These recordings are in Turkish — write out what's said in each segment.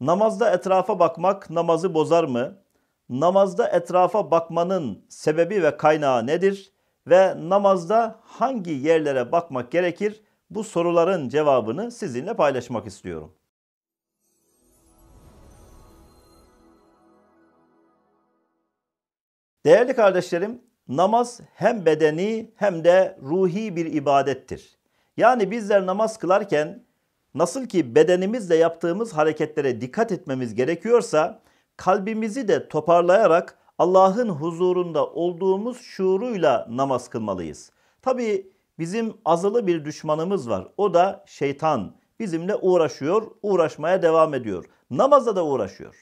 Namazda etrafa bakmak namazı bozar mı? Namazda etrafa bakmanın sebebi ve kaynağı nedir? Ve namazda hangi yerlere bakmak gerekir? Bu soruların cevabını sizinle paylaşmak istiyorum. Değerli kardeşlerim, namaz hem bedeni hem de ruhi bir ibadettir. Yani bizler namaz kılarken Nasıl ki bedenimizle yaptığımız hareketlere dikkat etmemiz gerekiyorsa kalbimizi de toparlayarak Allah'ın huzurunda olduğumuz şuuruyla namaz kılmalıyız. Tabi bizim azılı bir düşmanımız var. O da şeytan. Bizimle uğraşıyor, uğraşmaya devam ediyor. Namaza da uğraşıyor.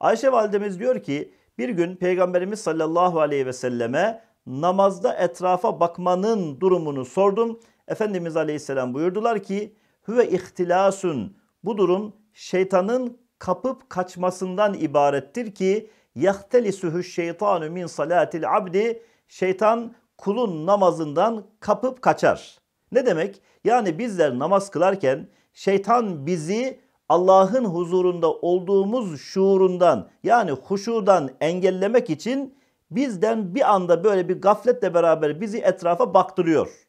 Ayşe validemiz diyor ki bir gün Peygamberimiz sallallahu aleyhi ve selleme namazda etrafa bakmanın durumunu sordum. Efendimiz aleyhisselam buyurdular ki Hüve ihtilasun. Bu durum şeytanın kapıp kaçmasından ibarettir ki yahtelisuhu şeytanu min salatil abdi. Şeytan kulun namazından kapıp kaçar. Ne demek? Yani bizler namaz kılarken şeytan bizi Allah'ın huzurunda olduğumuz şuurundan yani huşudan engellemek için bizden bir anda böyle bir gafletle beraber bizi etrafa baktırıyor.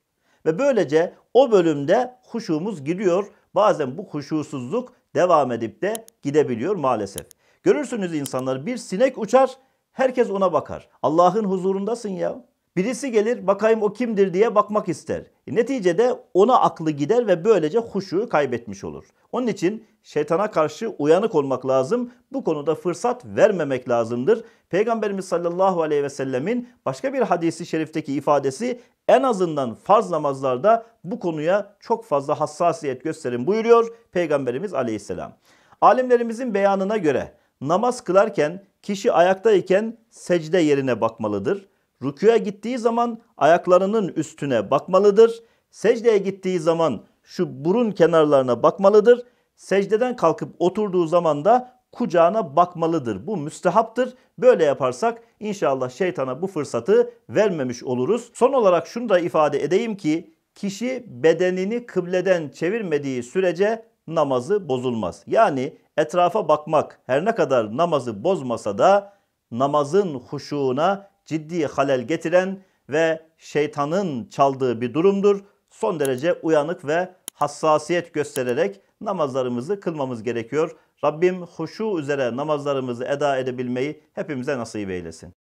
Ve böylece o bölümde huşumuz gidiyor. Bazen bu huşusuzluk devam edip de gidebiliyor maalesef. Görürsünüz insanlar bir sinek uçar herkes ona bakar. Allah'ın huzurundasın ya. Birisi gelir bakayım o kimdir diye bakmak ister. E, neticede ona aklı gider ve böylece huşu kaybetmiş olur. Onun için şeytana karşı uyanık olmak lazım. Bu konuda fırsat vermemek lazımdır. Peygamberimiz sallallahu aleyhi ve sellemin başka bir hadisi şerifteki ifadesi en azından farz namazlarda bu konuya çok fazla hassasiyet gösterin buyuruyor Peygamberimiz aleyhisselam. Alimlerimizin beyanına göre namaz kılarken kişi ayaktayken secde yerine bakmalıdır. Rüküye gittiği zaman ayaklarının üstüne bakmalıdır. Secdeye gittiği zaman şu burun kenarlarına bakmalıdır. Secdeden kalkıp oturduğu zaman da kucağına bakmalıdır. Bu müstehaptır. Böyle yaparsak inşallah şeytana bu fırsatı vermemiş oluruz. Son olarak şunu da ifade edeyim ki kişi bedenini kıbleden çevirmediği sürece namazı bozulmaz. Yani etrafa bakmak her ne kadar namazı bozmasa da namazın huşuğuna ciddi halel getiren ve şeytanın çaldığı bir durumdur. Son derece uyanık ve hassasiyet göstererek namazlarımızı kılmamız gerekiyor. Rabbim huşu üzere namazlarımızı eda edebilmeyi hepimize nasip eylesin.